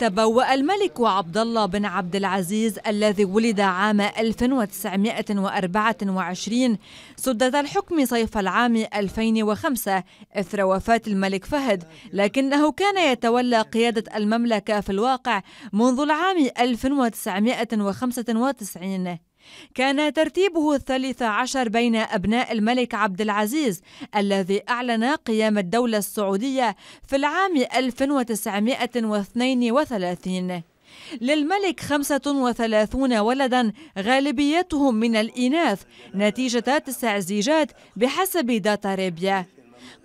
تبوأ الملك عبد الله بن عبد العزيز الذي ولد عام 1924 سدة الحكم صيف العام 2005 إثر وفاة الملك فهد لكنه كان يتولى قيادة المملكة في الواقع منذ العام 1995 كان ترتيبه الثالث عشر بين أبناء الملك عبد العزيز الذي أعلن قيام الدولة السعودية في العام 1932 للملك 35 ولدا غالبيتهم من الإناث نتيجة تسع زيجات بحسب داتا ريبيا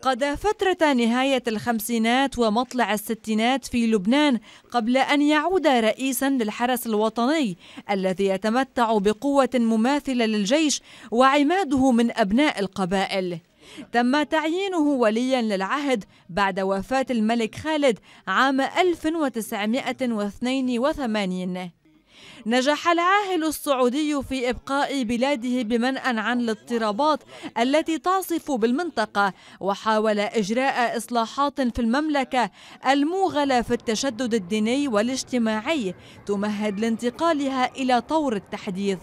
قضى فترة نهاية الخمسينات ومطلع الستينات في لبنان قبل أن يعود رئيسا للحرس الوطني الذي يتمتع بقوة مماثلة للجيش وعماده من أبناء القبائل تم تعيينه وليا للعهد بعد وفاة الملك خالد عام 1982 نجح العاهل السعودي في إبقاء بلاده بمنأ عن الاضطرابات التي تعصف بالمنطقة وحاول إجراء إصلاحات في المملكة الموغلة في التشدد الديني والاجتماعي تمهد لانتقالها إلى طور التحديث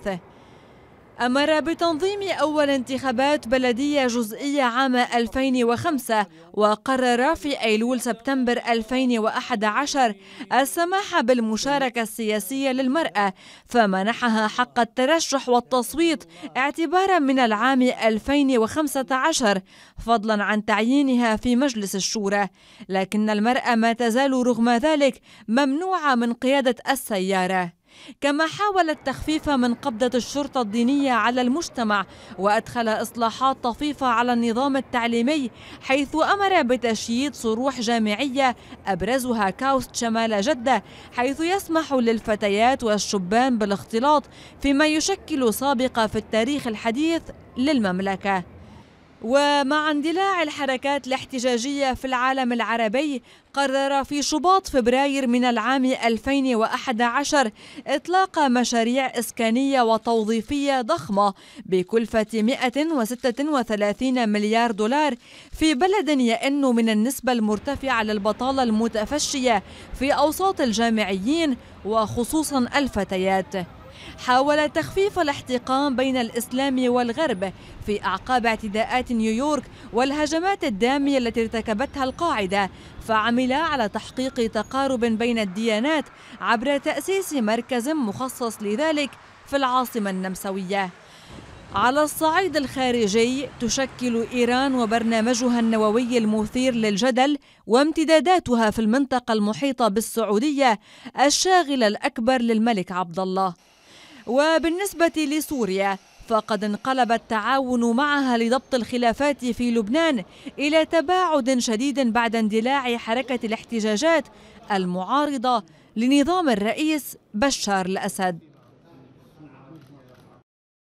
أمر بتنظيم أول انتخابات بلدية جزئية عام 2005 وقرر في أيلول سبتمبر 2011 السماح بالمشاركة السياسية للمرأة فمنحها حق الترشح والتصويت اعتبارا من العام 2015 فضلا عن تعيينها في مجلس الشورى لكن المرأة ما تزال رغم ذلك ممنوعة من قيادة السيارة كما حاول التخفيف من قبضة الشرطة الدينية على المجتمع وأدخل إصلاحات طفيفة على النظام التعليمي حيث أمر بتشييد صروح جامعية أبرزها كاوست شمال جدة حيث يسمح للفتيات والشبان بالاختلاط فيما يشكل سابقة في التاريخ الحديث للمملكة ومع اندلاع الحركات الاحتجاجية في العالم العربي قرر في شباط فبراير من العام 2011 إطلاق مشاريع إسكانية وتوظيفية ضخمة بكلفة 136 مليار دولار في بلد يئن من النسبة المرتفعة للبطالة المتفشية في أوساط الجامعيين وخصوصا الفتيات حاول تخفيف الاحتقان بين الإسلام والغرب في أعقاب اعتداءات نيويورك والهجمات الدامية التي ارتكبتها القاعدة فعمل على تحقيق تقارب بين الديانات عبر تأسيس مركز مخصص لذلك في العاصمة النمساوية على الصعيد الخارجي تشكل إيران وبرنامجها النووي المثير للجدل وامتداداتها في المنطقة المحيطة بالسعودية الشاغل الأكبر للملك عبد الله وبالنسبة لسوريا فقد انقلب التعاون معها لضبط الخلافات في لبنان إلى تباعد شديد بعد اندلاع حركة الاحتجاجات المعارضة لنظام الرئيس بشار الأسد